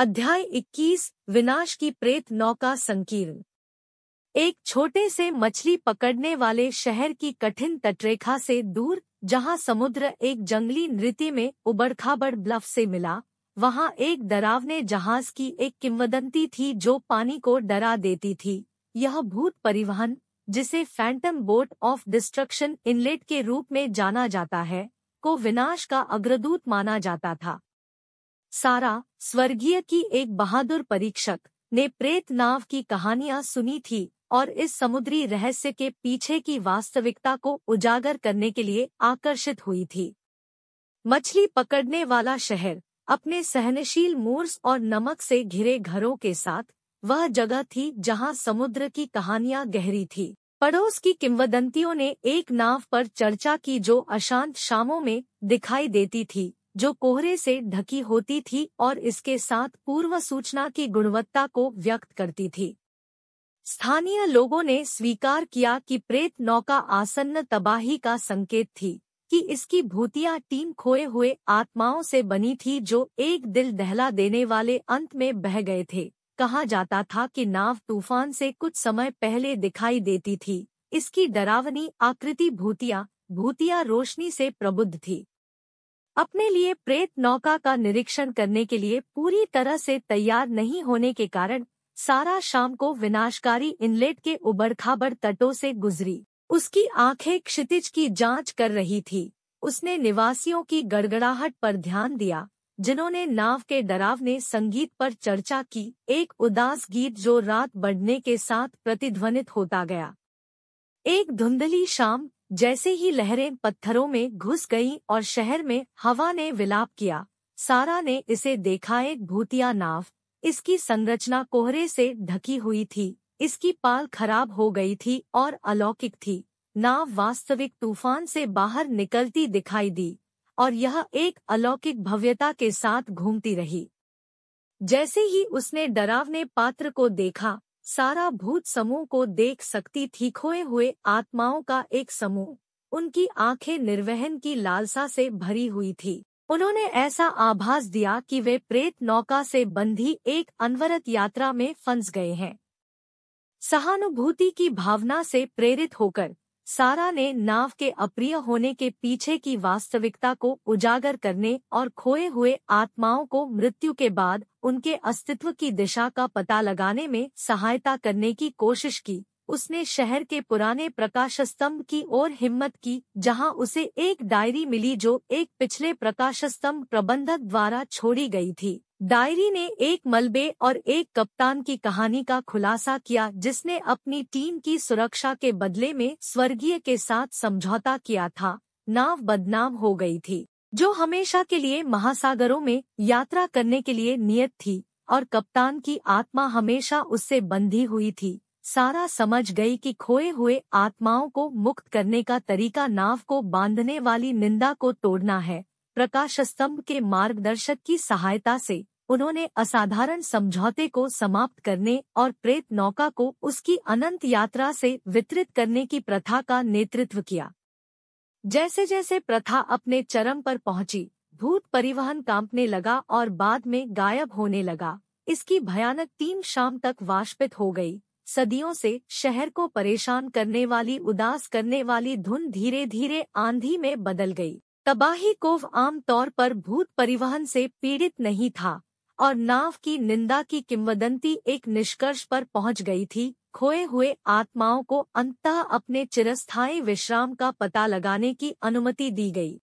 अध्याय 21 विनाश की प्रेत नौका संकीर्ण एक छोटे से मछली पकड़ने वाले शहर की कठिन तटरेखा से दूर जहां समुद्र एक जंगली नृत्य में उबड़खाबड़ ब्लफ से मिला वहां एक डरावने जहाज की एक किंवदंती थी जो पानी को डरा देती थी यह भूत परिवहन जिसे phantom boat of destruction inlet के रूप में जाना जाता है को विनाश का अग्रदूत माना जाता था सारा स्वर्गीय की एक बहादुर परीक्षक ने प्रेत नाव की कहानियां सुनी थी और इस समुद्री रहस्य के पीछे की वास्तविकता को उजागर करने के लिए आकर्षित हुई थी मछली पकड़ने वाला शहर अपने सहनशील मूर्स और नमक से घिरे घरों के साथ वह जगह थी जहां समुद्र की कहानियां गहरी थी पड़ोस की किंवदंतियों ने एक नाव पर चर्चा की जो अशांत शामों में दिखाई देती थी जो कोहरे से ढकी होती थी और इसके साथ पूर्व सूचना की गुणवत्ता को व्यक्त करती थी स्थानीय लोगों ने स्वीकार किया कि प्रेत नौका आसन्न तबाही का संकेत थी कि इसकी भूतिया टीम खोए हुए आत्माओं से बनी थी जो एक दिल दहला देने वाले अंत में बह गए थे कहा जाता था कि नाव तूफान से कुछ समय पहले दिखाई देती थी इसकी डरावनी आकृति भूतिया भूतिया रोशनी से प्रबुद्ध थी अपने लिए प्रेत नौका का निरीक्षण करने के लिए पूरी तरह से तैयार नहीं होने के कारण सारा शाम को विनाशकारी इनलेट के उबड़ खाबड़ तटों से गुजरी उसकी आंखें क्षितिज की जांच कर रही थी उसने निवासियों की गड़गड़ाहट पर ध्यान दिया जिन्होंने नाव के डरावने संगीत पर चर्चा की एक उदास गीत जो रात बढ़ने के साथ प्रतिध्वनित होता गया एक धुंधली शाम जैसे ही लहरें पत्थरों में घुस गईं और शहर में हवा ने विलाप किया सारा ने इसे देखा एक भूतिया नाव इसकी संरचना कोहरे से ढकी हुई थी इसकी पाल खराब हो गई थी और अलौकिक थी नाव वास्तविक तूफान से बाहर निकलती दिखाई दी और यह एक अलौकिक भव्यता के साथ घूमती रही जैसे ही उसने डरावने पात्र को देखा सारा भूत समूह को देख सकती थी खोए हुए आत्माओं का एक समूह उनकी आंखें निर्वहन की लालसा से भरी हुई थी उन्होंने ऐसा आभास दिया कि वे प्रेत नौका से बंधी एक अनवरत यात्रा में फंस गए हैं सहानुभूति की भावना से प्रेरित होकर सारा ने नाव के अप्रिय होने के पीछे की वास्तविकता को उजागर करने और खोए हुए आत्माओं को मृत्यु के बाद उनके अस्तित्व की दिशा का पता लगाने में सहायता करने की कोशिश की उसने शहर के पुराने प्रकाश स्तंभ की ओर हिम्मत की जहां उसे एक डायरी मिली जो एक पिछले प्रकाश स्तंभ प्रबंधक द्वारा छोड़ी गई थी डायरी ने एक मलबे और एक कप्तान की कहानी का खुलासा किया जिसने अपनी टीम की सुरक्षा के बदले में स्वर्गीय के साथ समझौता किया था नाव बदनाम हो गई थी जो हमेशा के लिए महासागरों में यात्रा करने के लिए नियत थी और कप्तान की आत्मा हमेशा उससे बंधी हुई थी सारा समझ गई कि खोए हुए आत्माओं को मुक्त करने का तरीका नाव को बांधने वाली निंदा को तोड़ना है प्रकाश स्तंभ के मार्गदर्शक की सहायता से उन्होंने असाधारण समझौते को समाप्त करने और प्रेत नौका को उसकी अनंत यात्रा से वितरित करने की प्रथा का नेतृत्व किया जैसे जैसे प्रथा अपने चरम पर पहुंची भूत परिवहन कांपने लगा और बाद में गायब होने लगा इसकी भयानक तीन शाम तक वाष्पित हो गई सदियों से शहर को परेशान करने वाली उदास करने वाली धुन धीरे धीरे आंधी में बदल गई तबाही कोव आमतौर पर भूत परिवहन से पीड़ित नहीं था और नाव की निंदा की किंवदंती एक निष्कर्ष पर पहुंच गई थी खोए हुए आत्माओं को अंततः अपने चिरस्थायी विश्राम का पता लगाने की अनुमति दी गई